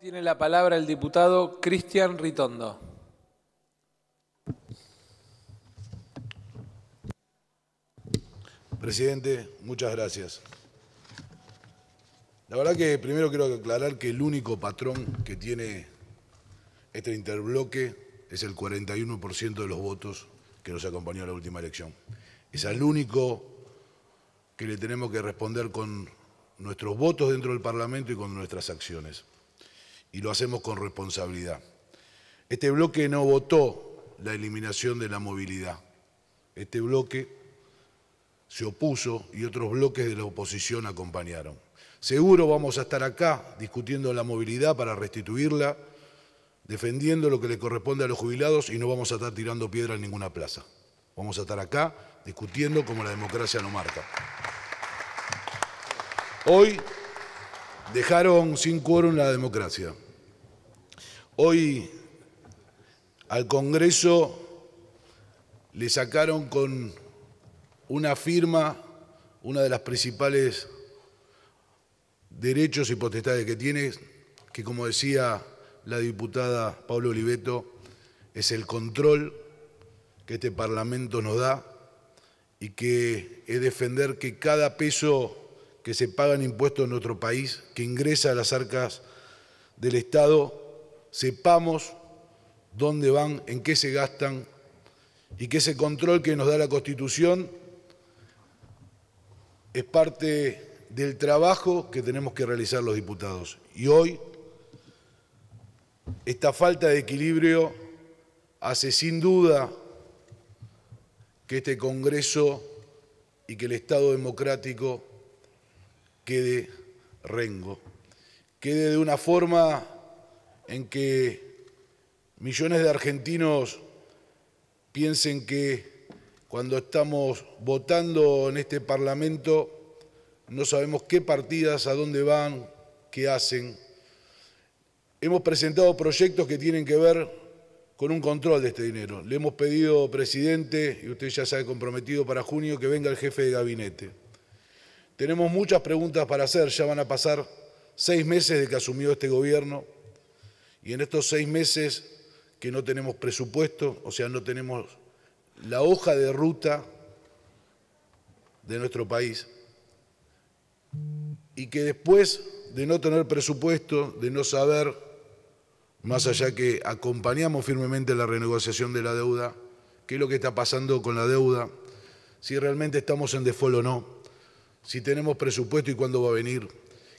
Tiene la palabra el diputado Cristian Ritondo. Presidente, muchas gracias. La verdad que primero quiero aclarar que el único patrón que tiene este interbloque es el 41% de los votos que nos acompañó a la última elección. Es al único que le tenemos que responder con nuestros votos dentro del Parlamento y con nuestras acciones y lo hacemos con responsabilidad. Este bloque no votó la eliminación de la movilidad. Este bloque se opuso y otros bloques de la oposición acompañaron. Seguro vamos a estar acá discutiendo la movilidad para restituirla, defendiendo lo que le corresponde a los jubilados y no vamos a estar tirando piedra en ninguna plaza. Vamos a estar acá discutiendo como la democracia no marca. Hoy dejaron sin quórum la democracia. Hoy al Congreso le sacaron con una firma una de las principales derechos y potestades que tiene, que como decía la diputada Pablo Oliveto, es el control que este Parlamento nos da y que es defender que cada peso que se pagan impuestos en nuestro país, que ingresa a las arcas del Estado, sepamos dónde van, en qué se gastan y que ese control que nos da la Constitución es parte del trabajo que tenemos que realizar los diputados. Y hoy esta falta de equilibrio hace sin duda que este Congreso y que el Estado democrático quede rengo, quede de una forma en que millones de argentinos piensen que cuando estamos votando en este Parlamento no sabemos qué partidas, a dónde van, qué hacen. Hemos presentado proyectos que tienen que ver con un control de este dinero. Le hemos pedido, presidente, y usted ya se ha comprometido para junio, que venga el jefe de gabinete. Tenemos muchas preguntas para hacer, ya van a pasar seis meses de que asumió este gobierno y en estos seis meses que no tenemos presupuesto, o sea, no tenemos la hoja de ruta de nuestro país y que después de no tener presupuesto, de no saber, más allá que acompañamos firmemente la renegociación de la deuda, qué es lo que está pasando con la deuda, si realmente estamos en default o no si tenemos presupuesto y cuándo va a venir,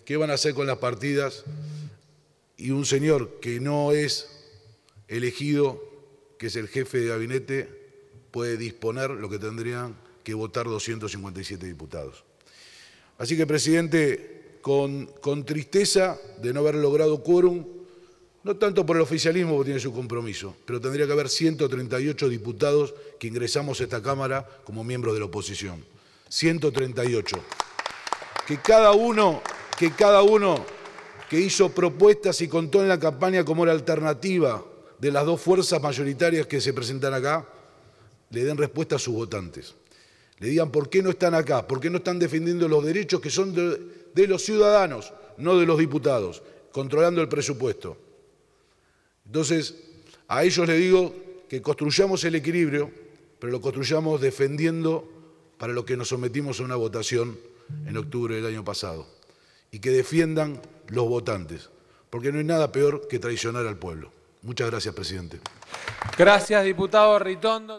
qué van a hacer con las partidas. Y un señor que no es elegido, que es el jefe de gabinete, puede disponer lo que tendrían que votar 257 diputados. Así que, presidente, con, tristeza de no haber logrado quórum, no tanto por el oficialismo, porque tiene su compromiso, pero tendría que haber 138 diputados que ingresamos a esta Cámara como miembros de la oposición. 138. Que cada uno, que cada uno que hizo propuestas y contó en la campaña como la alternativa de las dos fuerzas mayoritarias que se presentan acá, le den respuesta a sus votantes. Le digan por qué no están acá, por qué no están defendiendo los derechos que son de, de los ciudadanos, no de los diputados, controlando el presupuesto. Entonces, a ellos les digo que construyamos el equilibrio, pero lo construyamos defendiendo para los que nos sometimos a una votación en octubre del año pasado. Y que defiendan los votantes, porque no hay nada peor que traicionar al pueblo. Muchas gracias, presidente. Gracias, diputado Ritondo.